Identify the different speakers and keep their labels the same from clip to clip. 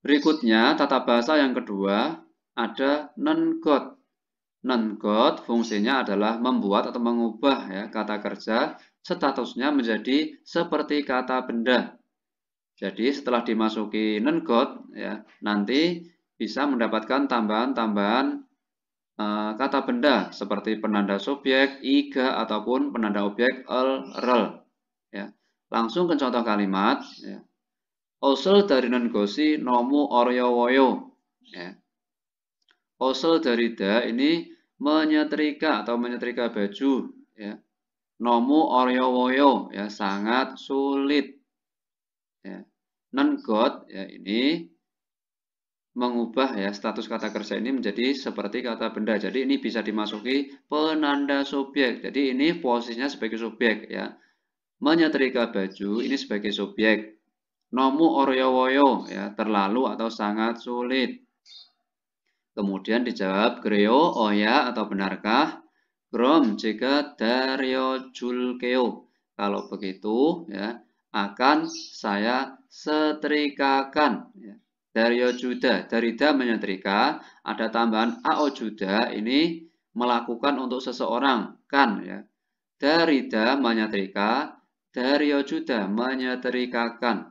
Speaker 1: Berikutnya, tata bahasa yang kedua ada non god non god fungsinya adalah membuat atau mengubah ya kata kerja statusnya menjadi seperti kata benda. Jadi setelah dimasuki non god ya nanti bisa mendapatkan tambahan-tambahan e, kata benda seperti penanda subjek, iga ataupun penanda objek el, rel. Ya. Langsung ke contoh kalimat. Ya. Osel dari non gosi nomu oryowoyo. woyo. Ya. Osel dari da ini menyetrika atau menyetrika baju. Ya. Nomu oryowoyo woyo ya sangat sulit. Ya. Non ya ini mengubah ya status kata kerja ini menjadi seperti kata benda. Jadi ini bisa dimasuki penanda subjek. Jadi ini posisinya sebagai subjek ya. Menyetrika baju ini sebagai subjek. Nomu oryowoyo ya terlalu atau sangat sulit. Kemudian dijawab greo, oh ya atau benarkah? Grom jika dario julkeo. Kalau begitu ya akan saya setrikakan. Ya. Dario juda, darida menyetrika. Ada tambahan ao juda ini melakukan untuk seseorang kan ya. Darida menyetrika, dario juda menyetrikakan.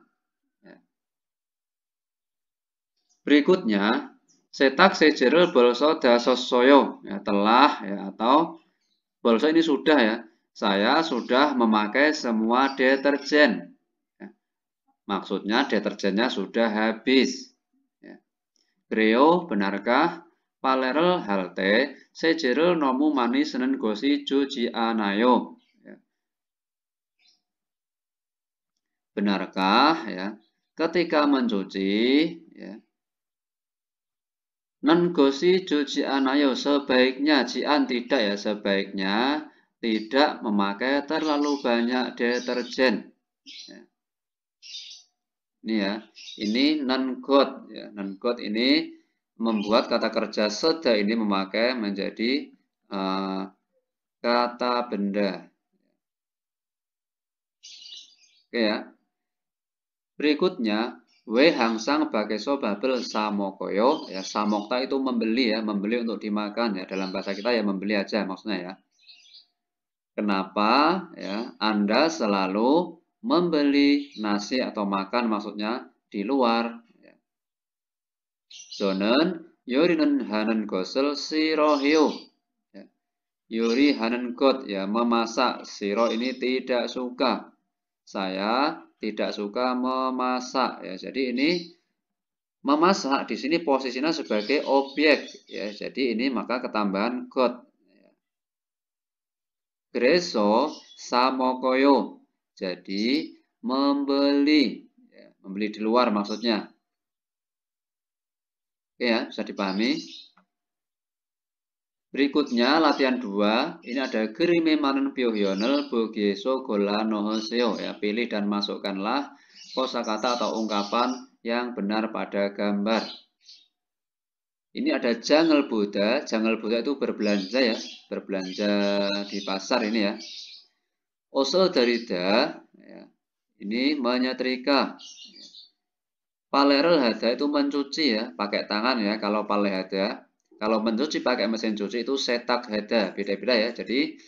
Speaker 1: Berikutnya, setak sejerel bolso dasosoyo ya, telah ya, atau bolso ini sudah ya. Saya sudah memakai semua deterjen. Ya. Maksudnya deterjennya sudah habis. Ya. Greo, benarkah? Palerel halte sejerel nomu manis senen gosi cuci anayo. Ya. Benarkah ya ketika mencuci ya, Nengosi cuci ayo sebaiknya cian tidak ya sebaiknya tidak memakai terlalu banyak deterjen. Ya. Ini ya, ini non-god. Ya, non ini membuat kata kerja seda ini memakai menjadi uh, kata benda. Oke ya. Berikutnya, We hangsang bakeso babel samokoyo ya samokta itu membeli ya membeli untuk dimakan ya dalam bahasa kita ya membeli aja maksudnya ya. Kenapa ya Anda selalu membeli nasi atau makan maksudnya di luar. Ya. Zonen yorinen hanen gosel sirohio. Ya. Yuri hanen God ya memasak siro ini tidak suka. Saya tidak suka memasak ya. Jadi ini memasak di sini posisinya sebagai objek ya. Jadi ini maka ketambahan got. Ya. Greso samokoyo. Jadi membeli ya. membeli di luar maksudnya. Oke ya, bisa dipahami? Berikutnya latihan 2, ini ada gerime manen pyohyonel bogeso gola nohoseo ya pilih dan masukkanlah kosakata atau ungkapan yang benar pada gambar. Ini ada jangel Buddha, jangel Buddha itu berbelanja ya, berbelanja di pasar ini ya. Osel darida ya, ini menyetrika. Palerel hada itu mencuci ya, pakai tangan ya kalau palehada. Kalau mencuci pakai mesin cuci itu setak heda, beda-beda ya. Jadi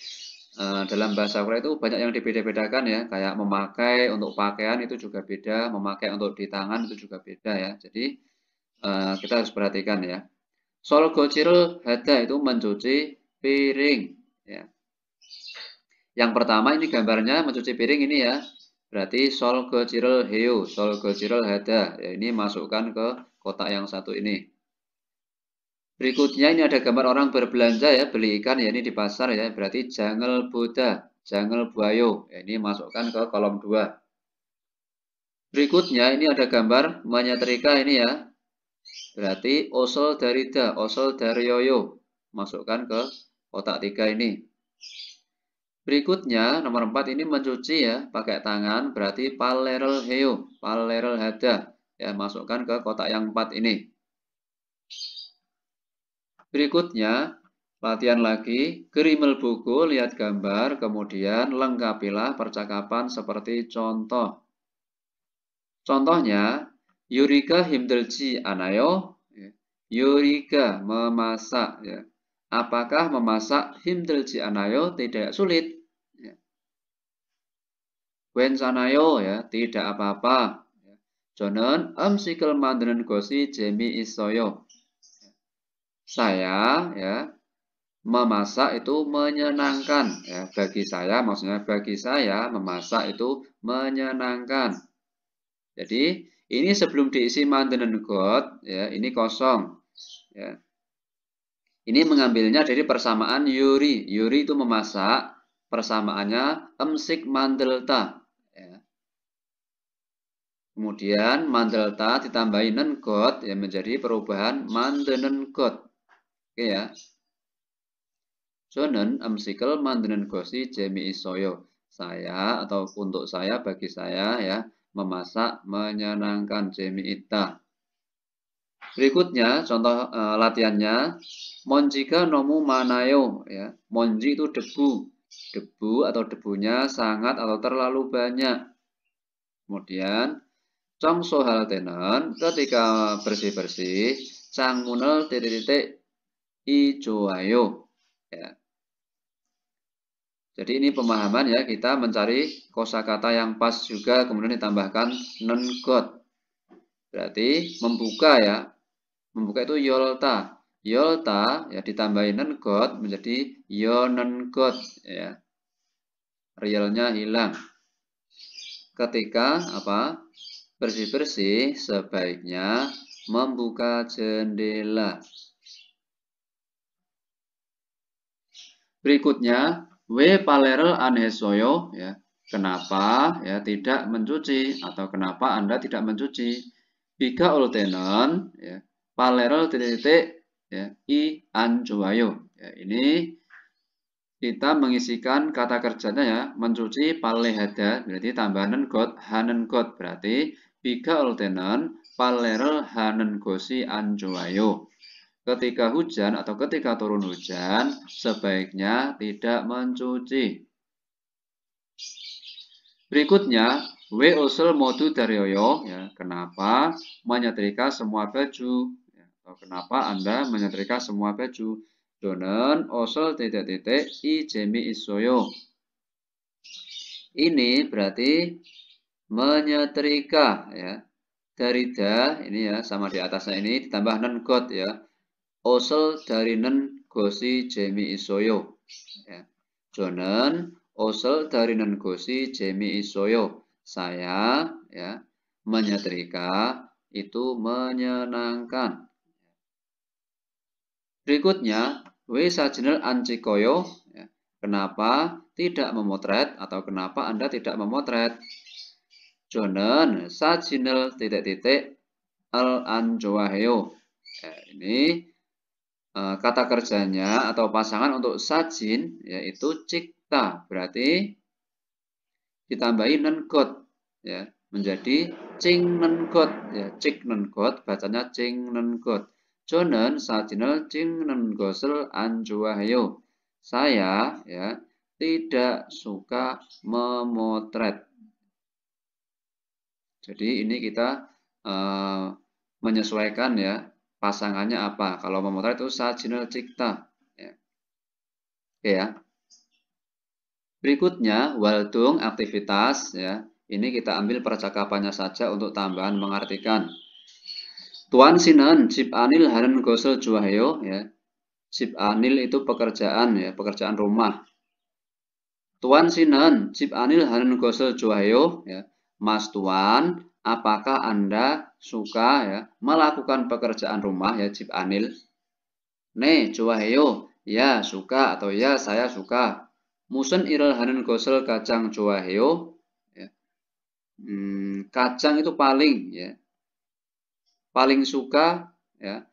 Speaker 1: eh, dalam bahasa Korea itu banyak yang dibeda-bedakan ya. Kayak memakai untuk pakaian itu juga beda, memakai untuk di tangan itu juga beda ya. Jadi eh, kita harus perhatikan ya. Sol gocil heda itu mencuci piring ya. Yang pertama ini gambarnya mencuci piring ini ya. Berarti sol gocil hiu, sol gocil heda. Ya, ini masukkan ke kotak yang satu ini. Berikutnya ini ada gambar orang berbelanja ya, beli ikan ya ini di pasar ya, berarti jangel buta, jangel buayo. Ya, ini masukkan ke kolom 2. Berikutnya ini ada gambar menyetrika ini ya. Berarti osol darida, osol yoyo. Masukkan ke kotak 3 ini. Berikutnya, nomor 4 ini mencuci ya, pakai tangan, berarti palerel heo, palerel hada. Ya, masukkan ke kotak yang 4 ini. Berikutnya, latihan lagi, gerimel buku, lihat gambar, kemudian lengkapilah percakapan seperti contoh. Contohnya, Yurika himdelji anayo, ya. Yurika memasak. Ya. Apakah memasak himdelji anayo tidak sulit? Ya. Wensanayo ya tidak apa-apa. Ya. Jonon amsikel mandenen gosi jemi isoyo saya ya memasak itu menyenangkan ya bagi saya maksudnya bagi saya memasak itu menyenangkan jadi ini sebelum diisi maintenance god ya ini kosong ya ini mengambilnya dari persamaan yuri yuri itu memasak persamaannya emsik mandelta ya. kemudian mandelta ditambahin god ya menjadi perubahan maintenance god Oke ya. Shonen amsikel mandenen gosi jemi isoyo. Saya atau untuk saya bagi saya ya memasak menyenangkan jemi ita. Berikutnya contoh e, latihannya Monjika nomu manayo ya. Monji itu debu. Debu atau debunya sangat atau terlalu banyak. Kemudian Cong Sohal tenan, ketika bersih-bersih cang Munel titik-titik i joayo. Ya. Jadi ini pemahaman ya, kita mencari kosakata yang pas juga kemudian ditambahkan non god. Berarti membuka ya. Membuka itu yolta. Yolta ya ditambahin god menjadi god ya. Realnya hilang. Ketika apa? Bersih-bersih sebaiknya membuka jendela. Berikutnya, W paleral anesoyo, ya. Kenapa ya tidak mencuci atau kenapa Anda tidak mencuci? Bika ultenon ya. Paleral titik ya. I anjuayo. Ya, ini kita mengisikan kata kerjanya ya mencuci palehada berarti tambahan got hanen got berarti bika ultenon paleral hanen gosi anjuayo ketika hujan atau ketika turun hujan, sebaiknya tidak mencuci. Berikutnya, we usul modu daryoyo, ya, kenapa menyetrika semua baju, ya, atau kenapa Anda menyetrika semua baju. Donen usul titik-titik i jemi isoyo. Ini berarti menyetrika, ya. Darida, ini ya, sama di atasnya ini, ditambah non ya osel darinen gosi jemi isoyo. Ya. Jonen osel darinen gosi jemi isoyo. Saya ya menyetrika itu menyenangkan. Berikutnya, we sajinal ancikoyo. Ya. Kenapa tidak memotret atau kenapa Anda tidak memotret? Jonen sajinal titik-titik al anjoaheo. Ya, ini Eh, kata kerjanya atau pasangan untuk sajin yaitu cikta berarti ditambahin nengkot ya menjadi cing nengkot, ya cik nengkot bacanya cing nengkot. jonen sajinel cing nenggosel anjuahyo saya ya tidak suka memotret jadi ini kita uh, menyesuaikan ya pasangannya apa. Kalau memotret itu sajinal cikta. Ya. Oke ya. Berikutnya, waldung aktivitas. ya Ini kita ambil percakapannya saja untuk tambahan mengartikan. Tuan Sinan, Cip Anil Hanan Gosel Juwahyo. Ya. Cip Anil itu pekerjaan, ya pekerjaan rumah. Tuan Sinan, Cip Anil Hanan Gosel Juwahyo. Ya. Mas Tuan, apakah Anda suka ya melakukan pekerjaan rumah ya Cip Anil? Ne, heyo. ya suka atau ya saya suka. Musen iral hanen gosel kacang heyo. Ya. Hmm, kacang itu paling ya. Paling suka ya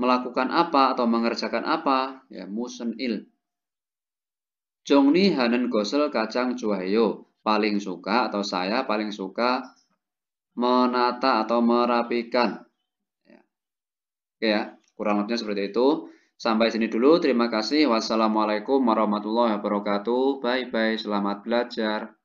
Speaker 1: melakukan apa atau mengerjakan apa ya musen il. Jongni hanen gosel kacang heyo. Paling suka atau saya paling suka menata atau merapikan. Ya. Oke ya, kurang lebihnya seperti itu. Sampai sini dulu, terima kasih. Wassalamualaikum warahmatullahi wabarakatuh. Bye-bye, selamat belajar.